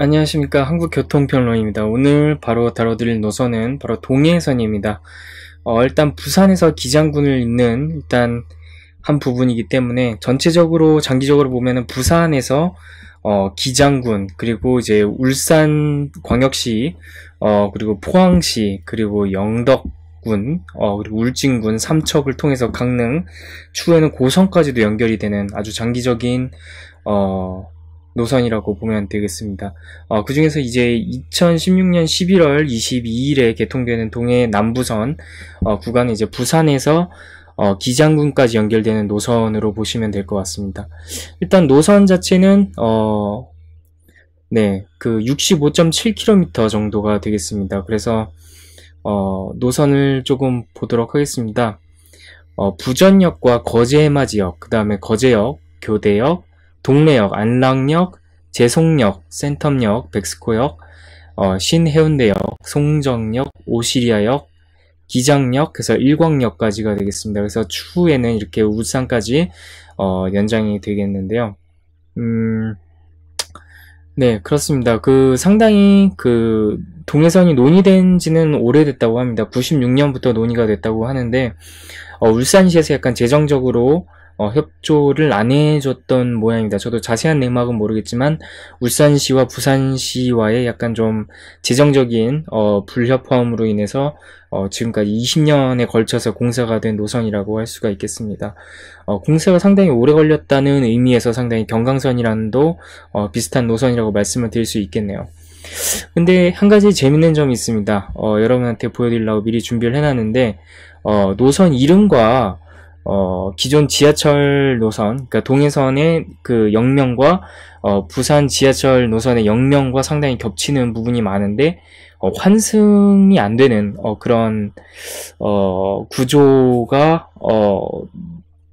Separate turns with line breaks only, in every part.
안녕하십니까 한국교통평론입니다. 오늘 바로 다뤄드릴 노선은 바로 동해선입니다. 어, 일단 부산에서 기장군을 잇는 일단 한 부분이기 때문에 전체적으로 장기적으로 보면은 부산에서 어, 기장군 그리고 이제 울산 광역시 어, 그리고 포항시 그리고 영덕 군, 어, 그리고 울진군, 삼척을 통해서 강릉, 추후에는 고성까지도 연결이 되는 아주 장기적인, 어, 노선이라고 보면 되겠습니다. 어, 그 중에서 이제 2016년 11월 22일에 개통되는 동해 남부선 어, 구간은 이제 부산에서 어, 기장군까지 연결되는 노선으로 보시면 될 것 같습니다. 일단 노선 자체는 어, 네, 그 65.7km 정도가 되겠습니다. 그래서 어, 노선을 조금 보도록 하겠습니다. 어, 부전역과 거제해마 지역, 그 다음에 거제역, 교대역, 동래역, 안락역, 제송역, 센텀역, 백스코역, 어, 신해운대역, 송정역, 오시리아역, 기장역, 그래서 일광역까지가 되겠습니다. 그래서 추후에는 이렇게 울산까지 어, 연장이 되겠는데요. 음, 네, 그렇습니다. 그 상당히 그 동해선이 논의된 지는 오래됐다고 합니다. 96년부터 논의가 됐다고 하는데 어, 울산시에서 약간 재정적으로 어, 협조를 안 해줬던 모양입니다. 저도 자세한 내막은 모르겠지만 울산시와 부산시와의 약간 좀 재정적인 어, 불협화음으로 인해서 어, 지금까지 20년에 걸쳐서 공사가 된 노선이라고 할 수가 있겠습니다. 어, 공사가 상당히 오래 걸렸다는 의미에서 상당히 경강선이란도 어, 비슷한 노선이라고 말씀을 드릴 수 있겠네요. 근데 한 가지 재밌는 점이 있습니다. 어, 여러분한테 보여드리려고 미리 준비를 해놨는데 노선 이름과 어, 기존 지하철 노선, 그러니까 동해선의 그 역명과 어, 부산 지하철 노선의 역명과 상당히 겹치는 부분이 많은데 어, 환승이 안 되는 어, 그런 어, 구조가 어,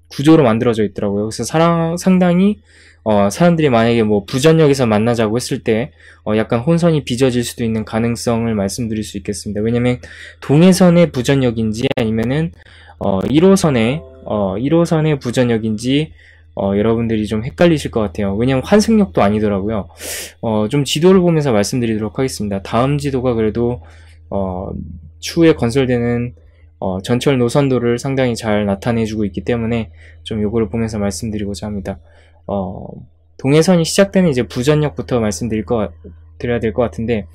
구조로 만들어져 있더라고요. 그래서 사랑, 상당히 어, 사람들이 만약에 뭐 부전역에서 만나자고 했을 때 어, 약간 혼선이 빚어질 수도 있는 가능성을 말씀드릴 수 있겠습니다. 왜냐면 동해선의 부전역인지 아니면은 어, 1호선의 어, 1호선의 부전역인지 어, 여러분들이 좀 헷갈리실 것 같아요. 왜냐면 환승역도 아니더라고요. 어, 좀 지도를 보면서 말씀드리도록 하겠습니다. 다음 지도가 그래도 어, 추후에 건설되는 어, 전철 노선도를 상당히 잘 나타내주고 있기 때문에 좀 요거를 보면서 말씀드리고자 합니다. 어, 동해선이 시작되는 이제 부전역부터 말씀드릴 것 드려야 될 것 같은데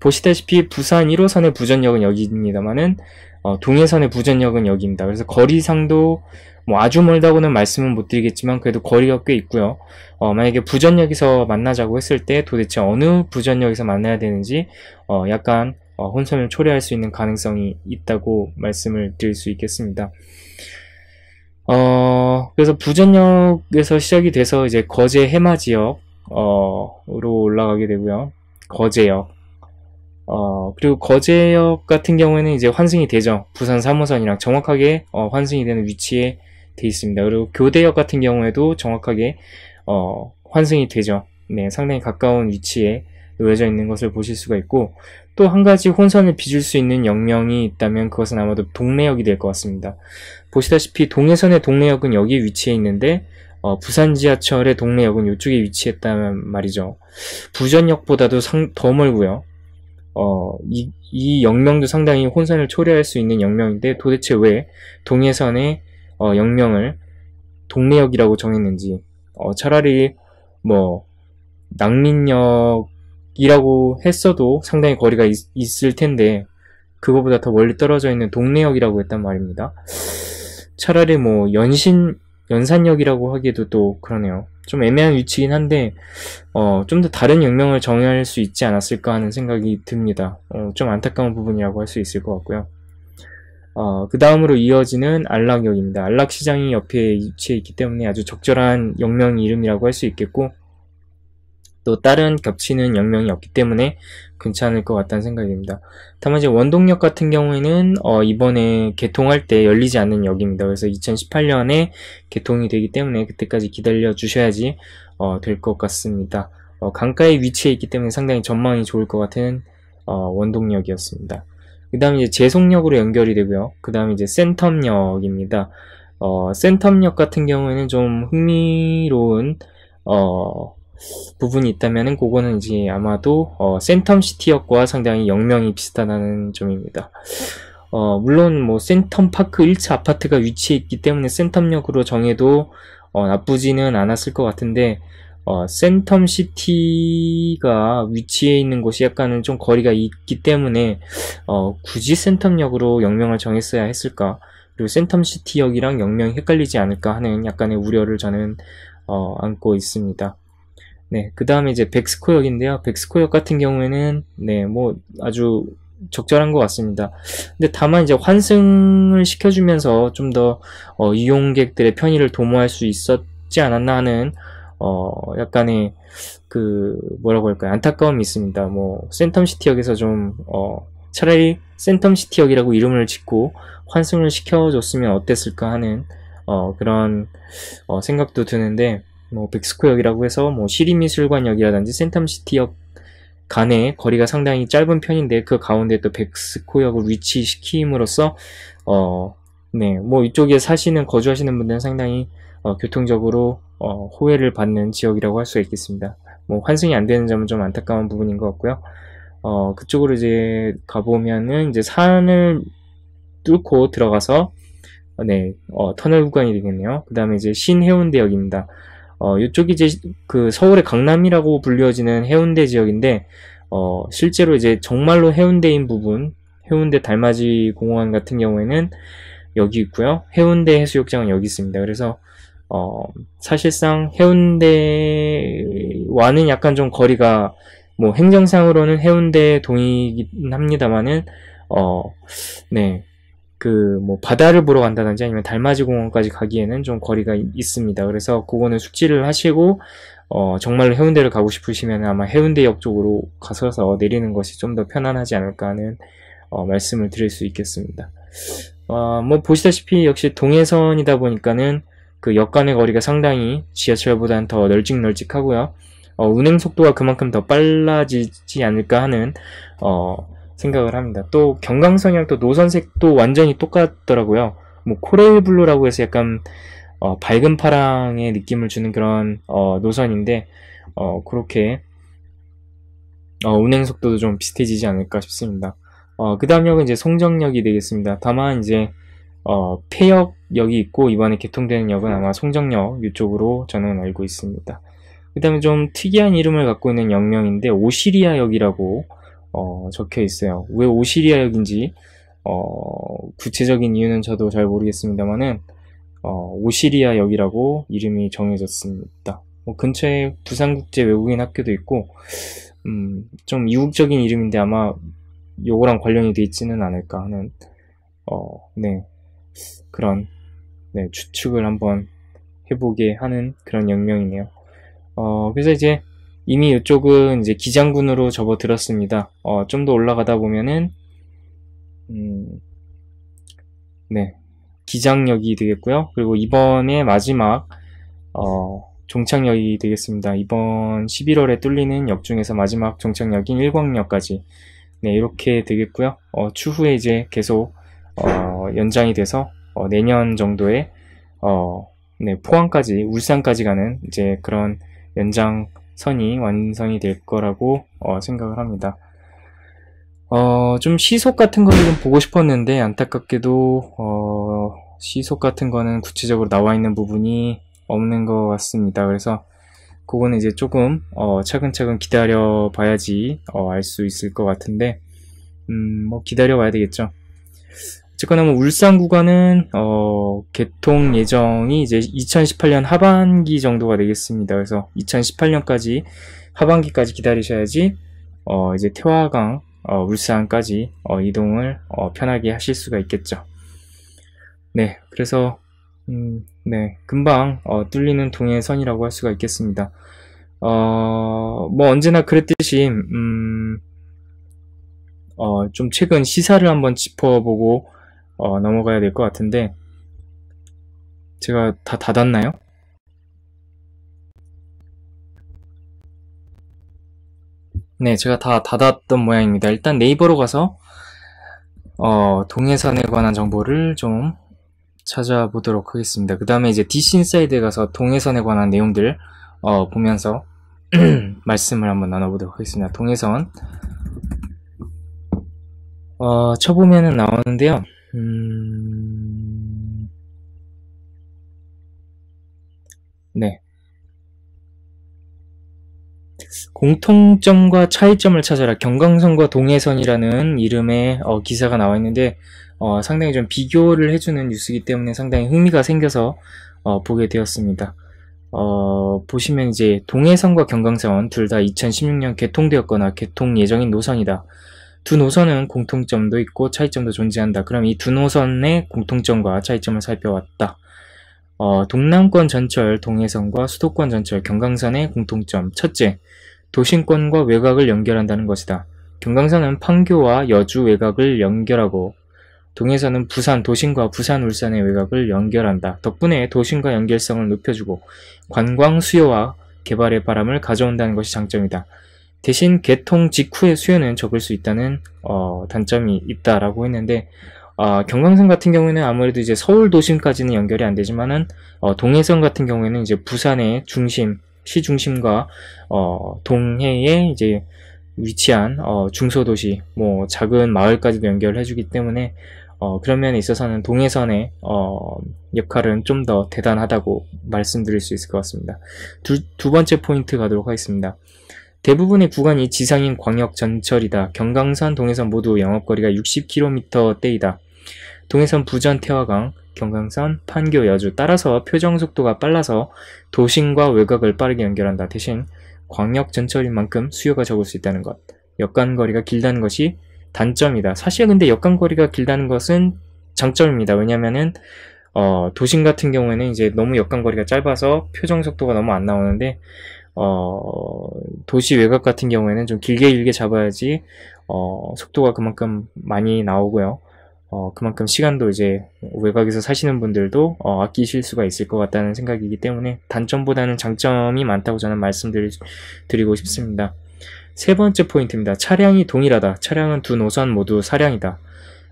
보시다시피 부산 1호선의 부전역은 여기입니다만은 어, 동해선의 부전역은 여기입니다. 그래서 거리상도 뭐 아주 멀다고는 말씀은 못 드리겠지만 그래도 거리가 꽤 있고요. 어, 만약에 부전역에서 만나자고 했을 때 도대체 어느 부전역에서 만나야 되는지 어, 약간 어, 혼선을 초래할 수 있는 가능성이 있다고 말씀을 드릴 수 있겠습니다. 어, 그래서 부전역에서 시작이 돼서 이제 거제 해마 지역으로 올라가게 되고요. 거제역, 어, 그리고 거제역 같은 경우에는 이제 환승이 되죠. 부산 3호선이랑 정확하게 어, 환승이 되는 위치에 돼 있습니다. 그리고 교대역 같은 경우에도 정확하게 어, 환승이 되죠. 네, 상당히 가까운 위치에 놓여져 있는 것을 보실 수가 있고 또 한 가지 혼선을 빚을 수 있는 역명이 있다면 그것은 아마도 동래역이 될 것 같습니다. 보시다시피 동해선의 동래역은 여기 위치해 있는데 어, 부산 지하철의 동래역은 이쪽에 위치했다면 말이죠. 부전역보다도 상, 더 멀고요. 어, 이, 이 영명도 상당히 혼선을 초래할 수 있는 영명인데 도대체 왜 동해선의 어, 영명을 동래역이라고 정했는지 어, 차라리 뭐 낭민역이라고 했어도 상당히 거리가 있, 을 텐데 그거보다 더 멀리 떨어져 있는 동래역이라고 했단 말입니다. 차라리 뭐 연신 연산역이라고 하기에도 또 그러네요. 좀 애매한 위치긴 한데 어, 좀 더 다른 역명을 정할 의수 있지 않았을까 하는 생각이 듭니다. 어, 좀 안타까운 부분이라고 할 수 있을 것 같고요. 어, 그 다음으로 이어지는 안락역입니다. 안락시장이 옆에 위치해 있기 때문에 아주 적절한 역명 이름이라고 할 수 있겠고 또 다른 겹치는 역명이 없기 때문에 괜찮을 것 같다는 생각이 듭니다. 다만 이제 원동력 같은 경우에는 어 이번에 개통할 때 열리지 않는 역입니다. 그래서 2018년에 개통이 되기 때문에 그때까지 기다려 주셔야지 어 될 것 같습니다. 어강가에위치해 있기 때문에 상당히 전망이 좋을 것 같은 어, 원동력이었습니다. 그 다음에 이제 제속력으로 연결이 되고요. 그 다음에 이제 센텀역입니다. 어, 센텀역 같은 경우에는 좀 흥미로운 어, 부분이 있다면은 그거는 이제 아마도 어, 센텀 시티역과 상당히 역명이 비슷하다는 점입니다. 어, 물론 뭐 센텀 파크 1차 아파트가 위치해 있기 때문에 센텀역으로 정해도 어, 나쁘지는 않았을 것 같은데 어, 센텀 시티가 위치해 있는 곳이 약간은 좀 거리가 있기 때문에 어, 굳이 센텀역으로 역명을 정했어야 했을까 그리고 센텀 시티역이랑 역명이 헷갈리지 않을까 하는 약간의 우려를 저는 어, 안고 있습니다. 네, 그 다음에 이제 백스코역인데요. 백스코역 같은 경우에는, 네, 뭐, 아주 적절한 것 같습니다. 근데 다만 이제 환승을 시켜주면서 좀더 어, 이용객들의 편의를 도모할 수 있었지 않았나 하는 어, 약간의 그 뭐라고 할까요? 안타까움이 있습니다. 뭐 센텀시티역에서 좀 어, 차라리 센텀시티역이라고 이름을 짓고 환승을 시켜줬으면 어땠을까 하는 어, 그런 어, 생각도 드는데 뭐 백스코역이라고 해서 뭐 시립미술관역이라든지 센텀시티역 간의 거리가 상당히 짧은 편인데 그 가운데 또 백스코역을 위치시킴으로써 어, 네, 뭐 이쪽에 사시는 거주하시는 분들은 상당히 어, 교통적으로 어, 호혜를 받는 지역이라고 할 수 있겠습니다. 뭐 환승이 안 되는 점은 좀 안타까운 부분인 것 같고요. 어, 그쪽으로 이제 가보면은 이제 산을 뚫고 들어가서 네, 어, 터널 구간이 되겠네요. 그 다음에 이제 신해운대역입니다. 어, 이쪽이 이제 그 서울의 강남이라고 불려지는 해운대 지역인데 어, 실제로 이제 정말로 해운대인 부분, 해운대 달맞이 공원 같은 경우에는 여기 있고요. 해운대 해수욕장은 여기 있습니다. 그래서 어, 사실상 해운대와는 약간 좀 거리가 뭐 행정상으로는 해운대 동이긴 합니다만은 어, 네. 그뭐 바다를 보러 간다든지 아니면 달맞이 공원까지 가기에는 좀 거리가 있습니다. 그래서 그거는 숙지를 하시고 어, 정말로 해운대를 가고 싶으시면 아마 해운대역 쪽으로 가서서 내리는 것이 좀 더 편안하지 않을까 하는 어, 말씀을 드릴 수 있겠습니다. 어, 뭐 보시다시피 역시 동해선이다 보니까는 그 역간의 거리가 상당히 지하철보다는 더 널찍널찍하고요. 어, 운행 속도가 그만큼 더 빨라지지 않을까 하는 어, 생각을 합니다. 또 경광선이랑 또 노선색도 완전히 똑같더라고요. 뭐 코레일 블루라고 해서 약간 어, 밝은 파랑의 느낌을 주는 그런 어, 노선인데 어, 그렇게 어, 운행 속도도 좀 비슷해지지 않을까 싶습니다. 어, 그 다음 역은 이제 송정역이 되겠습니다. 다만 이제 어, 폐역역이 있고 이번에 개통되는 역은 아마 송정역 이쪽으로 저는 알고 있습니다. 그 다음에 좀 특이한 이름을 갖고 있는 역명인데 오시리아역이라고 어, 적혀 있어요. 왜 오시리아역인지 어, 구체적인 이유는 저도 잘 모르겠습니다만은 어, 오시리아역이라고 이름이 정해졌습니다. 뭐 근처에 부산국제 외국인 학교도 있고 음, 좀 이국적인 이름인데 아마 요거랑 관련이 돼 있지는 않을까 하는 어, 네 그런 네, 추측을 한번 해보게 하는 그런 역명이네요. 어, 그래서 이제 이미 이쪽은 이제 기장군으로 접어들었습니다. 어, 좀 더 올라가다 보면은 음, 네 기장역이 되겠고요. 그리고 이번에 마지막 어, 종착역이 되겠습니다. 이번 11월에 뚫리는 역 중에서 마지막 종착역인 일광역까지 네 이렇게 되겠고요. 어, 추후에 이제 계속 어, 연장이 돼서 어, 내년 정도에 어, 네, 포항까지 울산까지 가는 이제 그런 연장 선이 완성이 될 거라고 어, 생각을 합니다. 어, 좀 시속 같은 걸좀 보고 싶었는데 안타깝게도 어, 시속 같은 거는 구체적으로 나와 있는 부분이 없는 것 같습니다. 그래서 그거는 이제 조금 어, 차근차근 기다려 봐야지 어, 알 수 있을 것 같은데 음, 뭐 기다려 봐야 되겠죠. 어쨌거나 뭐 울산 구간은 어, 개통 예정이 이제 2018년 하반기 정도가 되겠습니다. 그래서 2018년까지 하반기까지 기다리셔야지 어, 이제 태화강 어, 울산까지 어, 이동을 어, 편하게 하실 수가 있겠죠. 네, 그래서 음, 네 금방 어, 뚫리는 동해선이라고 할 수가 있겠습니다. 뭐 언제나 그랬듯이 음, 좀 최근 시사를 한번 짚어보고 어, 넘어가야 될 것 같은데 제가 다 닫았나요? 네, 제가 다 닫았던 모양입니다. 일단 네이버로 가서 어, 동해산에 관한 정보를 좀 찾아보도록 하겠습니다. 그 다음에 이제 디신사이드에 가서 동해선에 관한 내용들 어, 보면서 말씀을 한번 나눠보도록 하겠습니다. 동해선 어, 쳐보면 나오는데요. 음... 네. 공통점과 차이점을 찾아라. 경강선과 동해선이라는 이름의 어, 기사가 나와 있는데 어, 상당히 좀 비교를 해주는 뉴스이기 때문에 상당히 흥미가 생겨서 어, 보게 되었습니다. 어, 보시면 이제 동해선과 경강선 둘 다 2016년 개통되었거나 개통 예정인 노선이다. 두 노선은 공통점도 있고 차이점도 존재한다. 그럼 이 두 노선의 공통점과 차이점을 살펴왔다. 어, 동남권 전철 동해선과 수도권 전철 경강선의 공통점 첫째, 도심권과 외곽을 연결한다는 것이다. 경강선은 판교와 여주 외곽을 연결하고 동해선은 부산 도심과 부산 울산의 외곽을 연결한다. 덕분에 도심과 연결성을 높여주고 관광 수요와 개발의 바람을 가져온다는 것이 장점이다. 대신 개통 직후에 수요는 적을 수 있다는 어, 단점이 있다라고 했는데 어, 경강선 같은 경우에는 아무래도 이제 서울 도심까지는 연결이 안 되지만은 어, 동해선 같은 경우에는 이제 부산의 중심 시 중심과 어, 동해에 이제 위치한 어, 중소도시 뭐 작은 마을까지도 연결 해주기 때문에 어, 그런 면에 있어서는 동해선의 어, 역할은 좀 더 대단하다고 말씀드릴 수 있을 것 같습니다. 두, 두 번째 포인트 가도록 하겠습니다. 대부분의 구간이 지상인 광역 전철이다. 경강산 동해선 모두 영업거리가 60km대이다. 동해선 부전 태화강, 경강산 판교, 여주 따라서 표정 속도가 빨라서 도심과 외곽을 빠르게 연결한다. 대신 광역 전철인 만큼 수요가 적을 수 있다는 것. 역간 거리가 길다는 것이 단점이다. 사실 근데 역간 거리가 길다는 것은 장점입니다. 왜냐면은 어, 도심 같은 경우에는 이제 너무 역간 거리가 짧아서 표정 속도가 너무 안 나오는데 어, 도시 외곽 같은 경우에는 좀 길게 길게 잡아야지 어, 속도가 그만큼 많이 나오고요. 어, 그만큼 시간도 이제 외곽에서 사시는 분들도 어, 아끼실 수가 있을 것 같다는 생각이기 때문에 단점보다는 장점이 많다고 저는 말씀드리고 싶습니다. 세 번째 포인트입니다. 차량이 동일하다. 차량은 두 노선 모두 사량이다.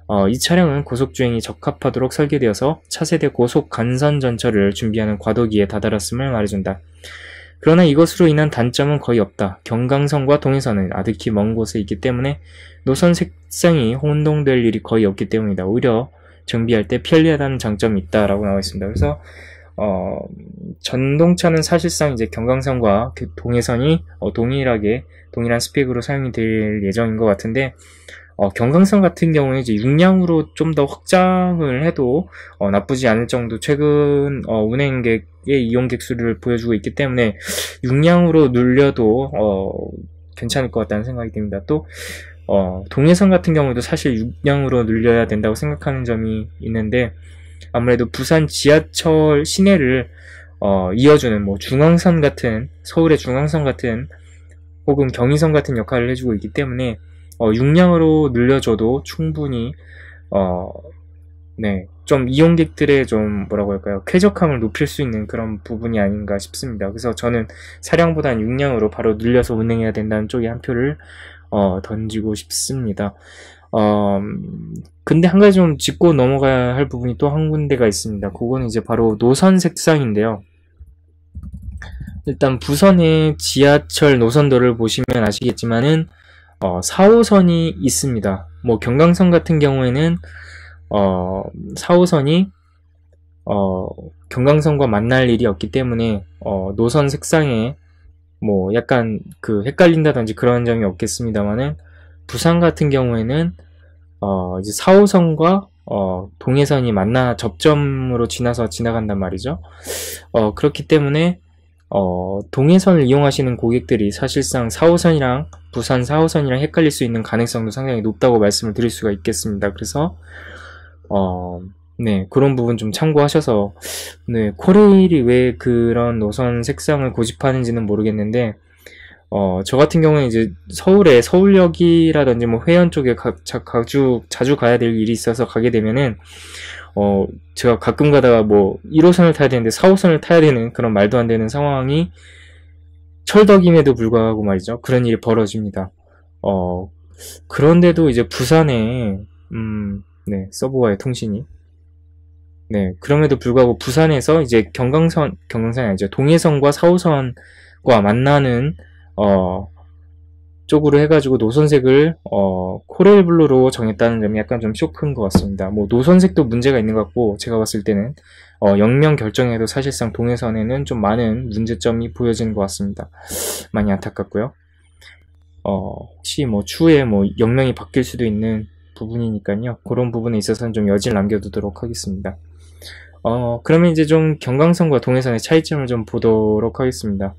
어, 이 차량은 고속주행이 적합하도록 설계되어서 차세대 고속 간선 전철을 준비하는 과도기에 다다랐음을 말해준다. 그러나 이것으로 인한 단점은 거의 없다. 경강선과 동해선은 아득히 먼 곳에 있기 때문에 노선 색상이 혼동될 일이 거의 없기 때문이다. 오히려 정비할 때 편리하다는 장점이 있다라고 나와 있습니다. 그래서 어, 전동차는 사실상 이제 경강선과 그 동해선이 어, 동일하게 동일한 스펙으로 사용이 될 예정인 것 같은데 어, 경상선 같은 경우에 이제 육량으로 좀 더 확장을 해도 어, 나쁘지 않을 정도 최근 어, 운행객의 이용객 수를 보여주고 있기 때문에 육량으로 눌려도 어, 괜찮을 것 같다는 생각이 듭니다. 또 어, 동해선 같은 경우도 사실 육량으로 늘려야 된다고 생각하는 점이 있는데 아무래도 부산 지하철 시내를 어, 이어주는 뭐 중앙선 같은 서울의 중앙선 같은 혹은 경의선 같은 역할을 해주고 있기 때문에 어, 용량으로 늘려줘도 충분히 어, 네, 좀 이용객들의 좀 뭐라고 할까요? 쾌적함을 높일 수 있는 그런 부분이 아닌가 싶습니다. 그래서 저는 사량보다는 용량으로 바로 늘려서 운행해야 된다는 쪽에 한 표를 어, 던지고 싶습니다. 어, 음, 근데 한 가지 좀 짚고 넘어가야 할 부분이 또 한 군데가 있습니다. 그거는 이제 바로 노선 색상인데요. 일단 부산의 지하철 노선도를 보시면 아시겠지만은 어, 4호선이 있습니다. 뭐 경강선 같은 경우에는 어, 4호선이 어, 경강선과 만날 일이 없기 때문에 어, 노선 색상에 뭐 약간 그 헷갈린다든지 그런 점이 없겠습니다만은 부산 같은 경우에는 어, 이제 4호선과 어, 동해선이 만나 접점으로 지나서 지나간단 말이죠. 어, 그렇기 때문에 어, 동해선을 이용하시는 고객들이 사실상 4호선이랑 부산 4호선이랑 헷갈릴 수 있는 가능성도 상당히 높다고 말씀을 드릴 수가 있겠습니다. 그래서 어, 네, 그런 부분 좀 참고하셔서, 네, 코레일이 왜 그런 노선 색상을 고집하는지는 모르겠는데, 어, 저 같은 경우는 이제 서울에 서울역이라든지 뭐 회원 쪽에 가, 자, 주 자주 가야 될 일이 있어서 가게 되면은 어, 제가 가끔 가다가 뭐 1호선을 타야 되는데 4호선을 타야 되는 그런 말도 안 되는 상황이 철덕임에도 불구하고 말이죠. 그런 일이 벌어집니다. 어, 그런데도 이제 부산에 음, 네, 서브와의 통신이 네, 그럼에도 불구하고 부산에서 이제 경강선, 경강선이 아니죠. 동해선과 4호선과 만나는 어, 쪽으로 해가지고 노선색을 어, 코렐 블루로 정했다는 점이 약간 좀 쇼크인 것 같습니다. 뭐 노선색도 문제가 있는 것 같고 제가 봤을 때는 어, 영명 결정에도 사실상 동해선에는 좀 많은 문제점이 보여지는 것 같습니다. 많이 안타깝고요. 어, 혹시 뭐 추후에 뭐 영명이 바뀔 수도 있는 부분이니까요. 그런 부분에 있어서는 좀 여지를 남겨두도록 하겠습니다. 어, 그러면 이제 좀 경강선과 동해선의 차이점을 좀 보도록 하겠습니다.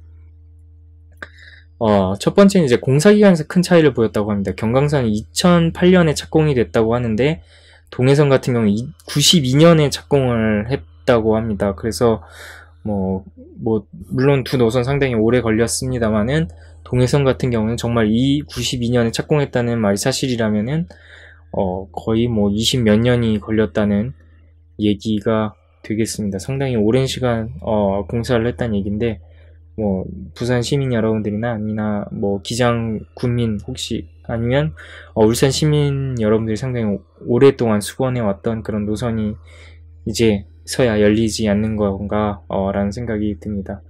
어, 첫 번째는 이제 공사기간에서 큰 차이를 보였다고 합니다. 경강선이 2008년에 착공이 됐다고 하는데 동해선 같은 경우는 92년에 착공을 했다고 합니다. 그래서 뭐, 뭐 물론 두 노선 상당히 오래 걸렸습니다만은 동해선 같은 경우는 정말 이 92년에 착공했다는 말이 사실이라면은 어, 거의 뭐 20 몇 년이 걸렸다는 얘기가 되겠습니다. 상당히 오랜 시간 어, 공사를 했다는 얘기인데 뭐 부산 시민 여러분들이나 아니나 뭐 기장 군민 혹시 아니면 어, 울산 시민 여러분들이 상당히 오랫동안 수건해 왔던 그런 노선이 이제 서야 열리지 않는 건가 어, 라는 생각이 듭니다.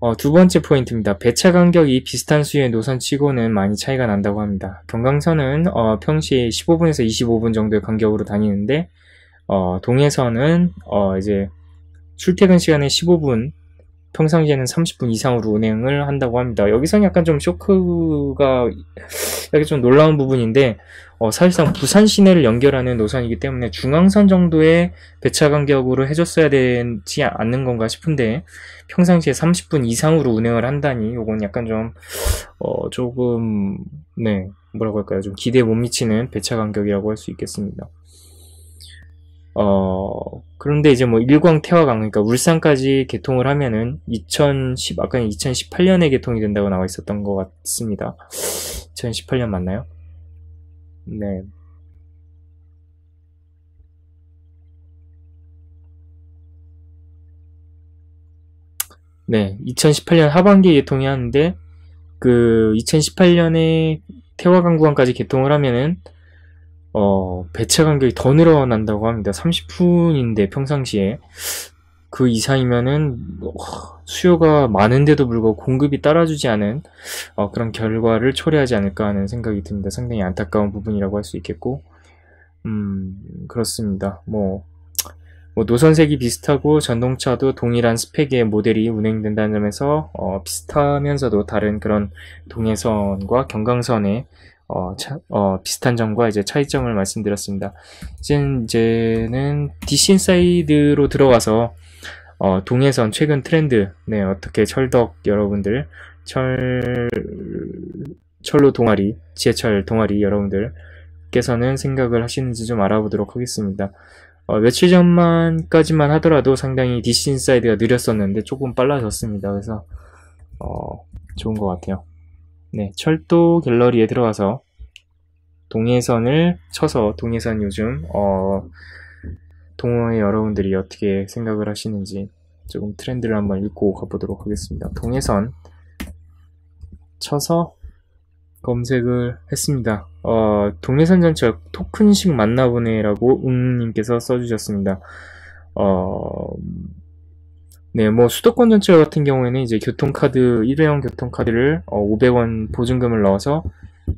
어, 두 번째 포인트입니다. 배차 간격이 비슷한 수의 노선치고는 많이 차이가 난다고 합니다. 경강선은 어, 평시 15분에서 25분 정도의 간격으로 다니는데 어, 동해선은 어, 이제 출퇴근 시간에 15분 평상시에는 30분 이상으로 운행을 한다고 합니다. 여기서 약간 좀 쇼크가 약간 좀 놀라운 부분인데 어, 사실상 부산 시내를 연결하는 노선이기 때문에 중앙선 정도의 배차 간격으로 해줬어야 되지 않는 건가 싶은데 평상시에 30분 이상으로 운행을 한다니 이건 약간 좀 어, 조금 네 뭐라고 할까요 좀 기대에 못 미치는 배차 간격이라고 할 수 있겠습니다. 어, 그런데 이제 뭐 일광 태화강, 그러니까 울산까지 개통을 하면은 2010, 아까 2018년에 개통이 된다고 나와 있었던 것 같습니다. 2018년 맞나요? 네. 네, 2018년 하반기에 개통이 하는데, 그, 2018년에 태화강 구간까지 개통을 하면은, 어, 배차 간격이 더 늘어난다고 합니다. 30분인데 평상시에 그 이상이면은 수요가 많은데도 불구하고 공급이 따라주지 않은 어, 그런 결과를 초래하지 않을까 하는 생각이 듭니다. 상당히 안타까운 부분이라고 할 수 있겠고, 음 그렇습니다. 뭐, 뭐 노선색이 비슷하고 전동차도 동일한 스펙의 모델이 운행된다는 점에서 어, 비슷하면서도 다른 그런 동해선과 경강선의 어, 차, 어, 비슷한 점과 이제 차이점을 말씀드렸습니다. 이제 이제는 DC 사이드로 들어가서 어, 동해선 최근 트렌드, 네, 어떻게 철덕 여러분들, 철, 철로 동아리, 지하철 동아리 여러분들께서는 생각을 하시는지 좀 알아보도록 하겠습니다. 어, 며칠 전만까지만 하더라도 상당히 DC 사이드가 느렸었는데 조금 빨라졌습니다. 그래서, 어, 좋은 것 같아요. 네, 철도 갤러리에 들어가서 동해선을 쳐서 동해선 요즘 어, 동호회 여러분들이 어떻게 생각을 하시는지 조금 트렌드를 한번 읽고 가보도록 하겠습니다. 동해선 쳐서 검색을 했습니다. 어, 동해선 전체 토큰식 만나보네라고 응님께서 써주셨습니다. 어, 네, 뭐 수도권 전체 같은 경우에는 이제 교통카드 일회용 교통카드를 어, 500원 보증금을 넣어서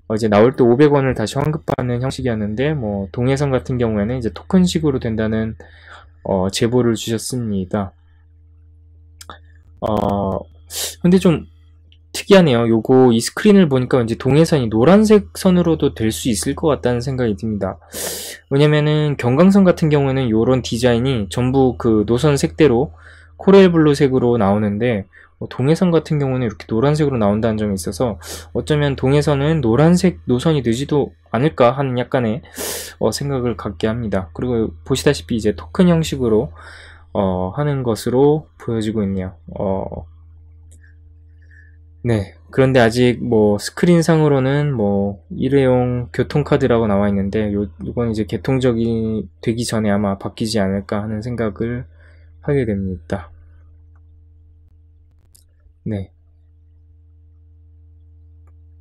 어, 이제 나올 때 500원을 다시 환급받는 형식이었는데 뭐 동해선 같은 경우에는 이제 토큰식으로 된다는 어, 제보를 주셨습니다. 어, 근데 좀 특이하네요. 요거 이 스크린을 보니까 왠지 동해선이 노란색 선으로도 될 수 있을 것 같다는 생각이 듭니다. 왜냐면은 경강선 같은 경우에는 요런 디자인이 전부 그 노선 색대로 코레일 블루색으로 나오는데 뭐 동해선 같은 경우는 이렇게 노란색으로 나온다는 점이 있어서 어쩌면 동해선은 노란색 노선이 되지도 않을까 하는 약간의 어, 생각을 갖게 합니다. 그리고 보시다시피 이제 토큰 형식으로 어, 하는 것으로 보여지고 있네요. 어, 네. 그런데 아직 뭐 스크린상으로는 뭐 일회용 교통카드라고 나와 있는데 요, 요건 이제 개통적이 되기 전에 아마 바뀌지 않을까 하는 생각을 하게 됩니다. 네.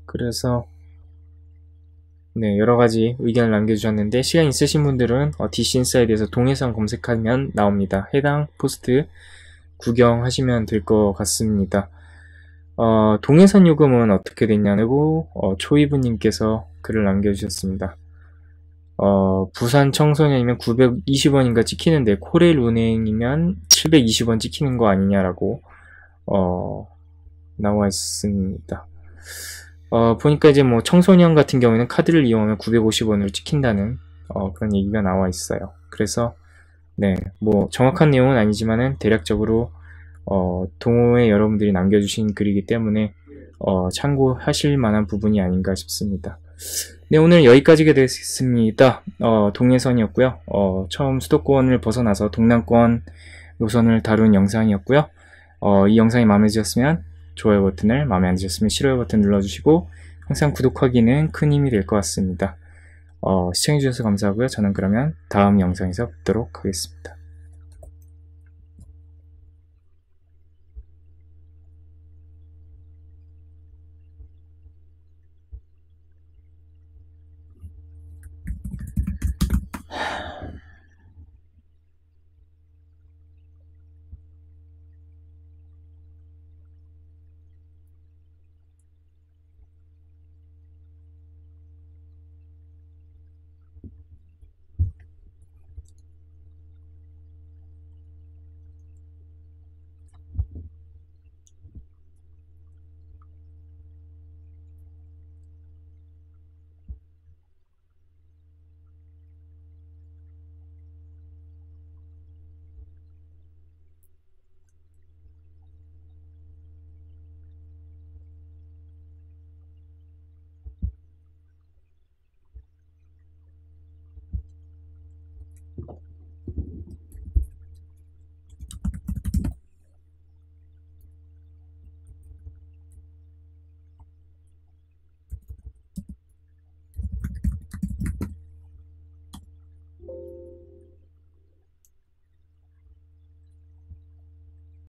그래서 네, 여러 가지 의견을 남겨주셨는데 시간 있으신 분들은 디신사에 대해서 동해상 검색하면 나옵니다. 해당 포스트 구경하시면 될 것 같습니다. 어, 동해산 요금은 어떻게 됐냐고 어, 초이브님께서 글을 남겨주셨습니다. 어, 부산 청소년이면 920원인가 찍히는데 코레일 은행이면 720원 찍히는 거 아니냐라고 어, 나와 있습니다. 어, 보니까 이제 뭐 청소년 같은 경우에는 카드를 이용하면 950원으로 찍힌다는 어, 그런 얘기가 나와 있어요. 그래서 네, 뭐 정확한 내용은 아니지만은 대략적으로 어, 동호회 여러분들이 남겨주신 글이기 때문에 어, 참고하실 만한 부분이 아닌가 싶습니다. 네, 오늘 여기까지게 되겠습니다. 어, 동해선이었고요. 어, 처음 수도권을 벗어나서 동남권 노선을 다룬 영상이었고요. 어, 이 영상이 마음에 드셨으면 좋아요 버튼을, 마음에 안 드셨으면 싫어요 버튼 눌러주시고 항상 구독하기는 큰 힘이 될 것 같습니다. 어, 시청해주셔서 감사하고요. 저는 그러면 다음 영상에서 뵙도록 하겠습니다.